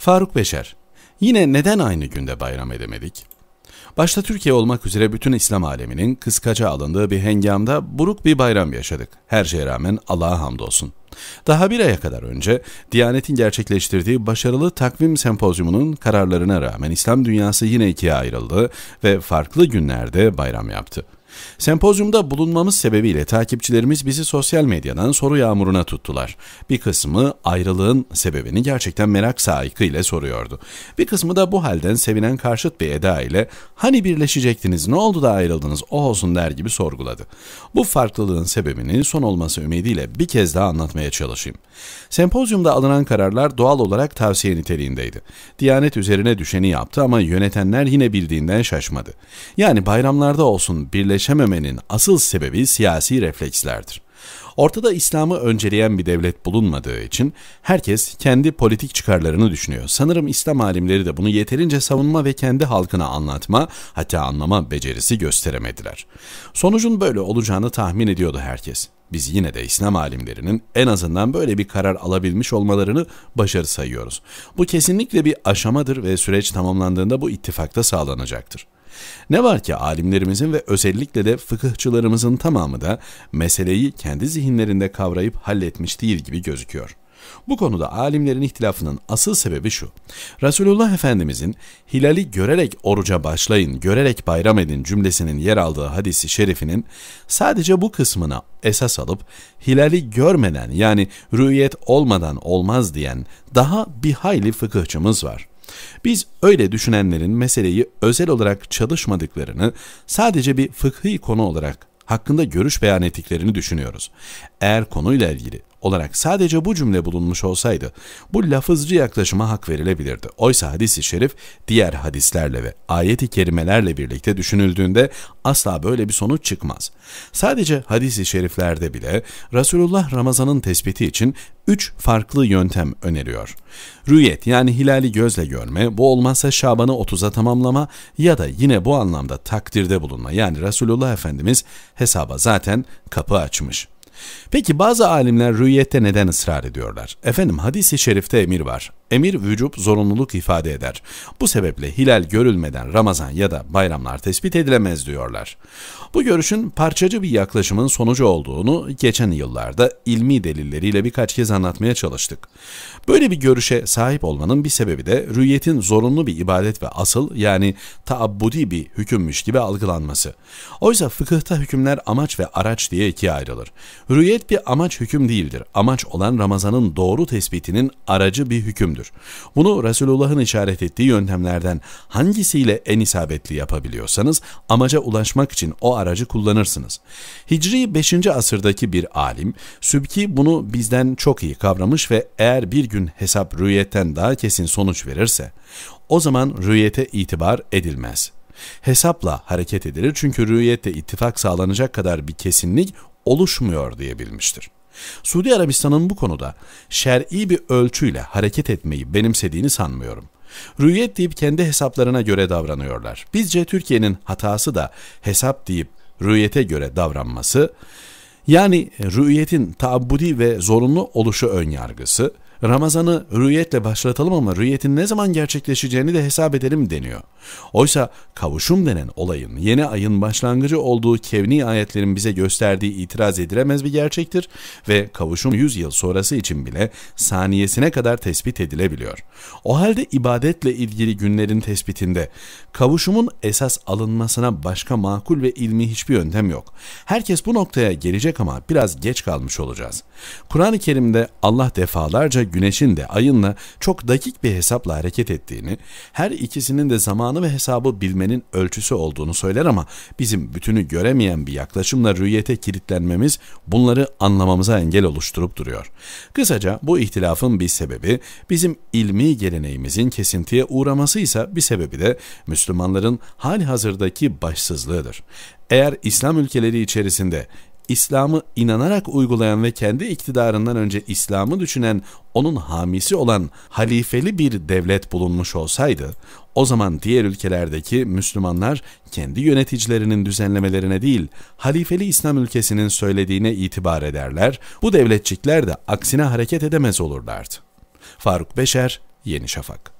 Faruk Beşer, yine neden aynı günde bayram edemedik? Başta Türkiye olmak üzere bütün İslam aleminin kıskaca alındığı bir hengamda buruk bir bayram yaşadık. Her şeye rağmen Allah'a hamdolsun. Daha bir aya kadar önce Diyanet'in gerçekleştirdiği başarılı takvim sempozyumunun kararlarına rağmen İslam dünyası yine ikiye ayrıldı ve farklı günlerde bayram yaptı. Sempozyumda bulunmamız sebebiyle takipçilerimiz bizi sosyal medyadan soru yağmuruna tuttular. Bir kısmı ayrılığın sebebini gerçekten merak sahibi ile soruyordu. Bir kısmı da bu halden sevinen karşıt bir eda ile hani birleşecektiniz ne oldu da ayrıldınız o olsun der gibi sorguladı. Bu farklılığın sebebinin son olması ümidiyle bir kez daha anlatmaya çalışayım. Sempozyumda alınan kararlar doğal olarak tavsiye niteliğindeydi. Diyanet üzerine düşeni yaptı ama yönetenler yine bildiğinden şaşmadı. Yani bayramlarda olsun birleş bütünleşememenin asıl sebebi siyasi reflekslerdir. Ortada İslam'ı önceleyen bir devlet bulunmadığı için herkes kendi politik çıkarlarını düşünüyor. Sanırım İslam alimleri de bunu yeterince savunma ve kendi halkına anlatma hatta anlama becerisi gösteremediler. Sonucun böyle olacağını tahmin ediyordu herkes. Biz yine de İslam alimlerinin en azından böyle bir karar alabilmiş olmalarını başarı sayıyoruz. Bu kesinlikle bir aşamadır ve süreç tamamlandığında bu ittifakta sağlanacaktır. Ne var ki alimlerimizin ve özellikle de fıkıhçılarımızın tamamı da meseleyi kendi zihinlerinde kavrayıp halletmiş değil gibi gözüküyor. Bu konuda alimlerin ihtilafının asıl sebebi şu. Resulullah Efendimizin hilali görerek oruca başlayın, görerek bayram edin cümlesinin yer aldığı hadisi şerifinin sadece bu kısmına esas alıp hilali görmeden yani rüyet olmadan olmaz diyen daha bir hayli fıkıhçımız var. Biz öyle düşünenlerin meseleyi özel olarak çalışmadıklarını, sadece bir fıkhi konu olarak hakkında görüş beyan ettiklerini düşünüyoruz. Eğer konuyla ilgili olarak sadece bu cümle bulunmuş olsaydı bu lafızcı yaklaşıma hak verilebilirdi. Oysa hadisi şerif diğer hadislerle ve ayeti kerimelerle birlikte düşünüldüğünde asla böyle bir sonuç çıkmaz. Sadece hadisi şeriflerde bile Resulullah Ramazan'ın tespiti için üç farklı yöntem öneriyor. Rüyet yani hilali gözle görme, bu olmazsa Şaban'ı 30'a tamamlama ya da yine bu anlamda takdirde bulunma yani Resulullah Efendimiz hesaba zaten kapı açmış. Peki bazı alimler rüyette neden ısrar ediyorlar? Efendim hadisi şerifte emir var. Emir vücub zorunluluk ifade eder. Bu sebeple hilal görülmeden Ramazan ya da bayramlar tespit edilemez diyorlar. Bu görüşün parçacı bir yaklaşımın sonucu olduğunu geçen yıllarda ilmi delilleriyle birkaç kez anlatmaya çalıştık. Böyle bir görüşe sahip olmanın bir sebebi de rüyetin zorunlu bir ibadet ve asıl yani taabbudi bir hükümmüş gibi algılanması. Oysa fıkıhta hükümler amaç ve araç diye ikiye ayrılır. Rüyet bir amaç hüküm değildir. Amaç olan Ramazan'ın doğru tespitinin aracı bir hükümdür mümkündür. Bunu Resulullah'ın işaret ettiği yöntemlerden hangisiyle en isabetli yapabiliyorsanız amaca ulaşmak için o aracı kullanırsınız. Hicri 5. asırdaki bir alim, Sübki bunu bizden çok iyi kavramış ve eğer bir gün hesap rüyetten daha kesin sonuç verirse, o zaman rüyete itibar edilmez. Hesapla hareket edilir çünkü rüyette ittifak sağlanacak kadar bir kesinlik oluşmuyor diyebilmiştir. Suudi Arabistan'ın bu konuda şer'i bir ölçüyle hareket etmeyi benimsediğini sanmıyorum. Rüyet deyip kendi hesaplarına göre davranıyorlar. Bizce Türkiye'nin hatası da hesap deyip rüyete göre davranması, yani rüyetin taabbudi ve zorunlu oluşu önyargısı, Ramazan'ı rüyetle başlatalım ama rüyetin ne zaman gerçekleşeceğini de hesap edelim deniyor. Oysa kavuşum denen olayın yeni ayın başlangıcı olduğu kevni ayetlerin bize gösterdiği itiraz edilemez bir gerçektir ve kavuşum 100 yıl sonrası için bile saniyesine kadar tespit edilebiliyor. O halde ibadetle ilgili günlerin tespitinde kavuşumun esas alınmasına başka makul ve ilmi hiçbir yöntem yok. Herkes bu noktaya gelecek ama biraz geç kalmış olacağız. Kur'an-ı Kerim'de Allah defalarca güneşin de ayınla çok dakik bir hesapla hareket ettiğini, her ikisinin de zamanı ve hesabı bilmenin ölçüsü olduğunu söyler ama bizim bütünü göremeyen bir yaklaşımla rüyete kilitlenmemiz bunları anlamamıza engel oluşturup duruyor. Kısaca bu ihtilafın bir sebebi bizim ilmi geleneğimizin kesintiye uğraması ise bir sebebi de Müslümanların hali hazırdaki başsızlığıdır. Eğer İslam ülkeleri içerisinde İslam'ı inanarak uygulayan ve kendi iktidarından önce İslam'ı düşünen onun hamisi olan halifeli bir devlet bulunmuş olsaydı, o zaman diğer ülkelerdeki Müslümanlar kendi yöneticilerinin düzenlemelerine değil, halifeli İslam ülkesinin söylediğine itibar ederler, bu devletçikler de aksine hareket edemez olurlardı. Faruk Beşer, Yeni Şafak